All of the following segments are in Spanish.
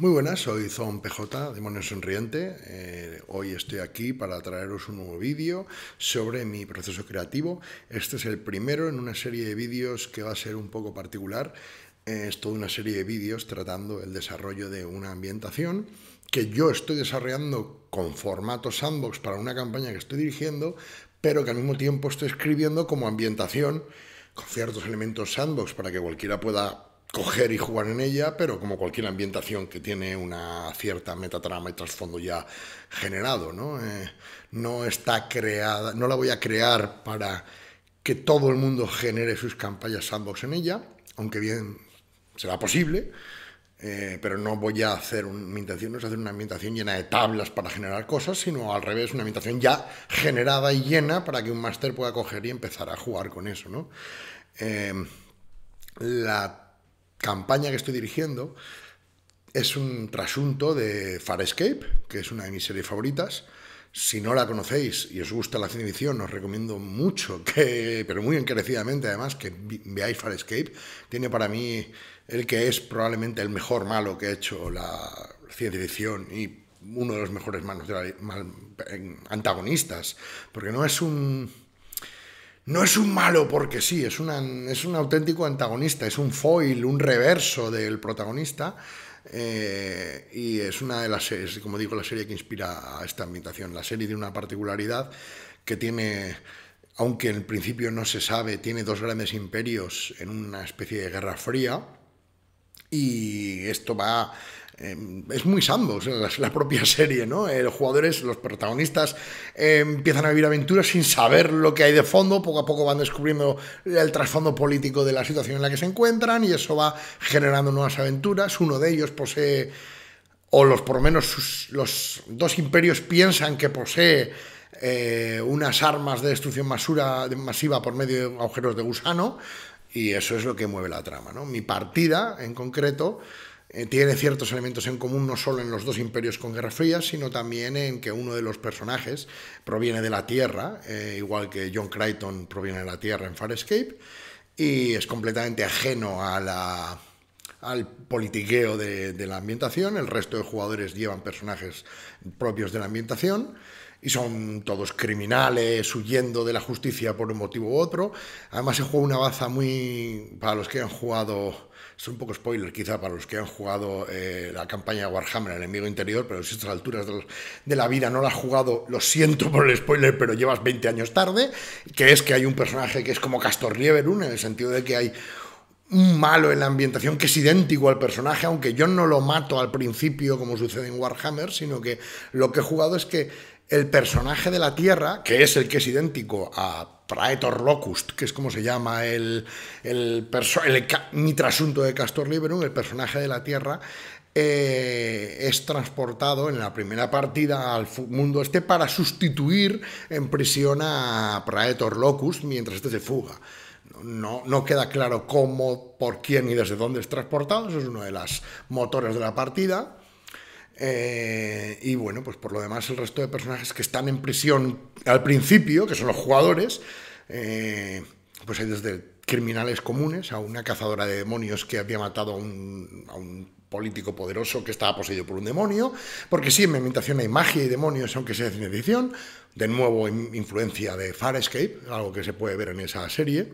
Muy buenas, soy Zon PJ, Demonio Sonriente. Eh, hoy estoy aquí para traeros un nuevo vídeo sobre mi proceso creativo. Este es el primero en una serie de vídeos que va a ser un poco particular. Eh, es toda una serie de vídeos tratando el desarrollo de una ambientación que yo estoy desarrollando con formato sandbox para una campaña que estoy dirigiendo, pero que al mismo tiempo estoy escribiendo como ambientación con ciertos elementos sandbox para que cualquiera pueda coger y jugar en ella, pero como cualquier ambientación que tiene una cierta metatrama y trasfondo ya generado, ¿no? Eh, no está creada, no la voy a crear para que todo el mundo genere sus campañas sandbox en ella, aunque bien será posible, eh, pero no voy a hacer, mi intención es hacer una ambientación llena de tablas para generar cosas, sino al revés, una ambientación ya generada y llena para que un máster pueda coger y empezar a jugar con eso, ¿no? Eh, la campaña que estoy dirigiendo es un trasunto de Far Escape, que es una de mis series favoritas. Si no la conocéis y os gusta la ciencia ficción, os recomiendo mucho, que, pero muy encarecidamente además, que veáis Far Escape. Tiene para mí el que es probablemente el mejor malo que ha hecho la ciencia ficción y uno de los mejores malos, antagonistas, porque no es un no es un malo porque sí, es, es un auténtico antagonista, es un foil, un reverso del protagonista. Eh, y es una de las series, como digo, la serie que inspira a esta ambientación. La serie de una particularidad que tiene, aunque en principio no se sabe, tiene dos grandes imperios en una especie de guerra fría. Y esto va Em, es muy sando, la, propia serie, ¿no? Eh, los jugadores, los protagonistas eh, empiezan a vivir aventuras sin saber lo que hay de fondo, poco a poco van descubriendo el trasfondo político de la situación en la que se encuentran y eso va generando nuevas aventuras. Uno de ellos posee, o los por lo menos los dos imperios piensan que posee eh, unas armas de destrucción masiva por medio de agujeros de gusano y eso es lo que mueve la trama, ¿no? Mi partida en concreto eh, tiene ciertos elementos en común no solo en los dos imperios con Guerra Fría, sino también en que uno de los personajes proviene de la Tierra, eh, igual que John Crichton proviene de la Tierra en Escape y es completamente ajeno a al politiqueo de, de la ambientación. El resto de jugadores llevan personajes propios de la ambientación y son todos criminales huyendo de la justicia por un motivo u otro. Además se juega una baza muy, para los que han jugado es un poco spoiler quizá para los que han jugado eh, la campaña Warhammer, el enemigo interior, pero si a estas alturas de, la vida no la has jugado, lo siento por el spoiler, pero llevas 20 años tarde, que es que hay un personaje que es como Castor Lieberun, en el sentido de que hay malo en la ambientación que es idéntico al personaje, aunque yo no lo mato al principio como sucede en Warhammer, sino que lo que he jugado es que el personaje de la Tierra, que es el que es idéntico a Praetor Locust, que es como se llama el, el, mi trasunto de Castor Liberum, el personaje de la Tierra, eh, es transportado en la primera partida al mundo este para sustituir en prisión a Praetor Locust mientras este se fuga. No, no, queda claro cómo, por quién y desde dónde es transportado. Eso es uno de los motores de la partida. Eh, y bueno, pues por lo demás, el resto de personajes que están en prisión al principio, que son los jugadores, eh, pues hay desde criminales comunes a una cazadora de demonios que había matado a un, a un político poderoso que estaba poseído por un demonio, porque sí, en Mementación hay magia y demonios, aunque sea de edición. de nuevo influencia de Farscape, algo que se puede ver en esa serie.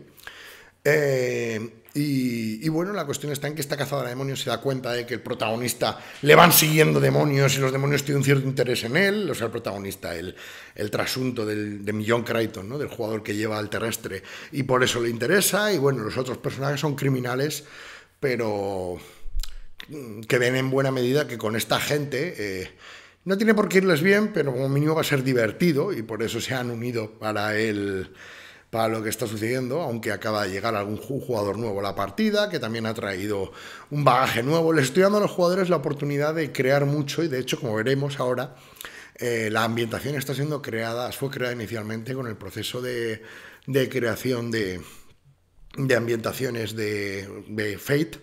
Eh, y, bueno, la cuestión está en que esta cazadora de demonios se da cuenta de que el protagonista le van siguiendo demonios y los demonios tienen un cierto interés en él, o sea, el protagonista, el, el trasunto de John Crichton, ¿no? del jugador que lleva al terrestre, y por eso le interesa, y bueno, los otros personajes son criminales, pero que ven en buena medida que con esta gente eh, no tiene por qué irles bien, pero como mínimo va a ser divertido y por eso se han unido para él para lo que está sucediendo, aunque acaba de llegar algún jugador nuevo a la partida, que también ha traído un bagaje nuevo. le estoy dando a los jugadores la oportunidad de crear mucho y de hecho, como veremos ahora, eh, la ambientación está siendo creada, fue creada inicialmente con el proceso de, creación de, ambientaciones de, de Fate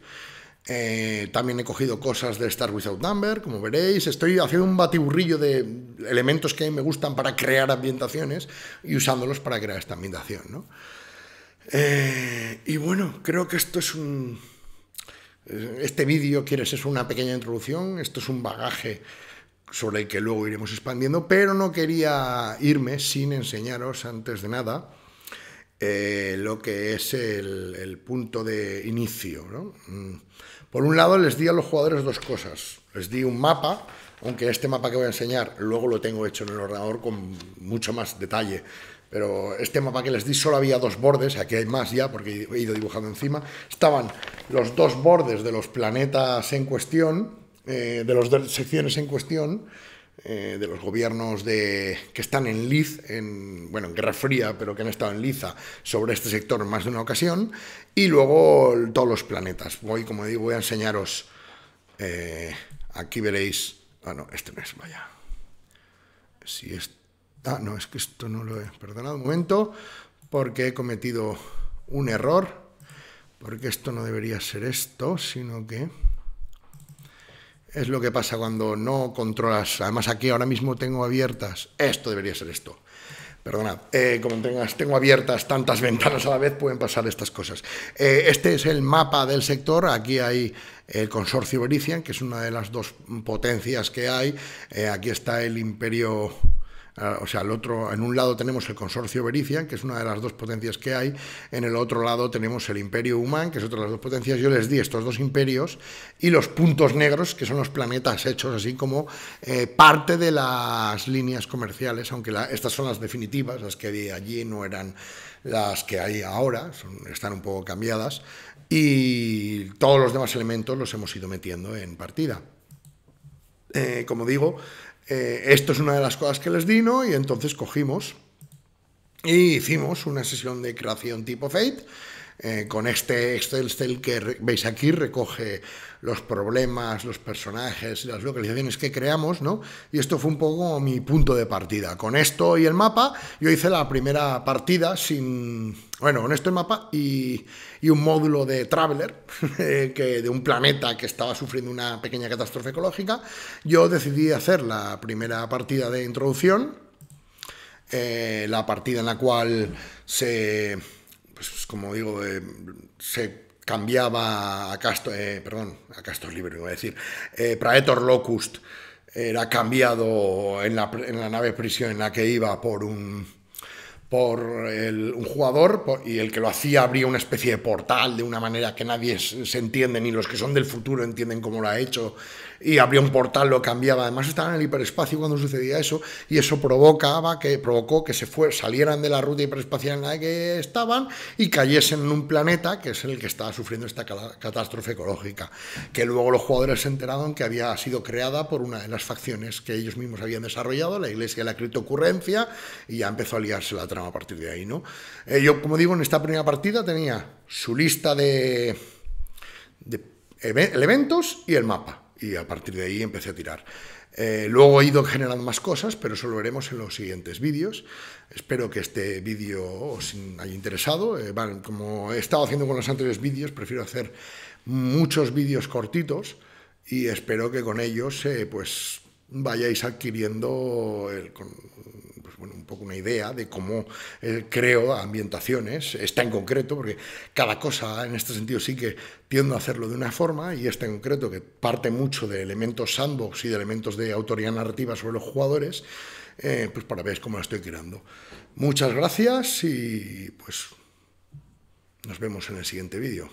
eh, también he cogido cosas de Star Without Number, como veréis. Estoy haciendo un batiburrillo de elementos que me gustan para crear ambientaciones y usándolos para crear esta ambientación. ¿no? Eh, y bueno, creo que esto es un... Este vídeo, quieres, es una pequeña introducción. Esto es un bagaje sobre el que luego iremos expandiendo, pero no quería irme sin enseñaros antes de nada eh, lo que es el, punto de inicio. Mm. Por un lado, les di a los jugadores dos cosas. Les di un mapa, aunque este mapa que voy a enseñar luego lo tengo hecho en el ordenador con mucho más detalle. Pero este mapa que les di solo había dos bordes, aquí hay más ya porque he ido dibujando encima. Estaban los dos bordes de los planetas en cuestión, eh, de las secciones en cuestión, eh, de los gobiernos de, que están en Liz, en, bueno, en Guerra Fría, pero que han estado en Liza sobre este sector en más de una ocasión, y luego todos los planetas. Voy, como digo, voy a enseñaros, eh, aquí veréis, ah, no, este no es, vaya, si es, ah, no, es que esto no lo he perdonado un momento, porque he cometido un error, porque esto no debería ser esto, sino que... Es lo que pasa cuando no controlas. Además, aquí ahora mismo tengo abiertas. Esto debería ser esto. Perdona, eh, como tengas, tengo abiertas tantas ventanas a la vez, pueden pasar estas cosas. Eh, este es el mapa del sector. Aquí hay el consorcio Verician, que es una de las dos potencias que hay. Eh, aquí está el imperio Ah, o sea, el otro, en un lado tenemos el consorcio Berician, que es una de las dos potencias que hay, en el otro lado tenemos el imperio human, que es otra de las dos potencias. Yo les di estos dos imperios y los puntos negros, que son los planetas hechos, así como eh, parte de las líneas comerciales, aunque estas son las definitivas, las que había allí no eran las que hay ahora, están un poco cambiadas, y todos los demás elementos los hemos ido metiendo en partida. Eh, como digo, eh, esto es una de las cosas que les di, ¿no? Y entonces cogimos y e hicimos una sesión de creación tipo Fate eh, con este Excel, que veis aquí, recoge los problemas, los personajes, las localizaciones que creamos, ¿no? Y esto fue un poco mi punto de partida. Con esto y el mapa, yo hice la primera partida sin... Bueno, con esto el mapa y, un módulo de Traveler, eh, que de un planeta que estaba sufriendo una pequeña catástrofe ecológica, yo decidí hacer la primera partida de introducción, eh, la partida en la cual se pues, pues como digo, eh, se cambiaba a Castor, eh, perdón, a Castor Libre, iba a decir, eh, Praetor Locust era cambiado en la, en la, nave prisión en la que iba por un por un jugador y el que lo hacía abría una especie de portal de una manera que nadie se entiende, ni los que son del futuro entienden cómo lo ha hecho, y abrió un portal, lo cambiaba. Además estaba en el hiperespacio cuando sucedía eso y eso provocaba que provocó que se salieran de la ruta hiperespacial en la que estaban y cayesen en un planeta que es el que estaba sufriendo esta catástrofe ecológica, que luego los jugadores se enteraron que había sido creada por una de las facciones que ellos mismos habían desarrollado, la Iglesia de la Criptocurrencia, y ya empezó a liarse la trama a partir de ahí, ¿no? Eh, yo, como digo, en esta primera partida tenía su lista de, elementos y el mapa y a partir de ahí empecé a tirar. Eh, luego he ido generando más cosas, pero eso lo veremos en los siguientes vídeos. Espero que este vídeo os haya interesado. Eh, como he estado haciendo con los anteriores vídeos, prefiero hacer muchos vídeos cortitos y espero que con ellos eh, pues vayáis adquiriendo el, un poco una idea de cómo eh, creo ambientaciones, está en concreto, porque cada cosa en este sentido sí que tiendo a hacerlo de una forma, y esta en concreto que parte mucho de elementos sandbox y de elementos de autoría narrativa sobre los jugadores, eh, pues para ver cómo la estoy creando. Muchas gracias y pues nos vemos en el siguiente vídeo.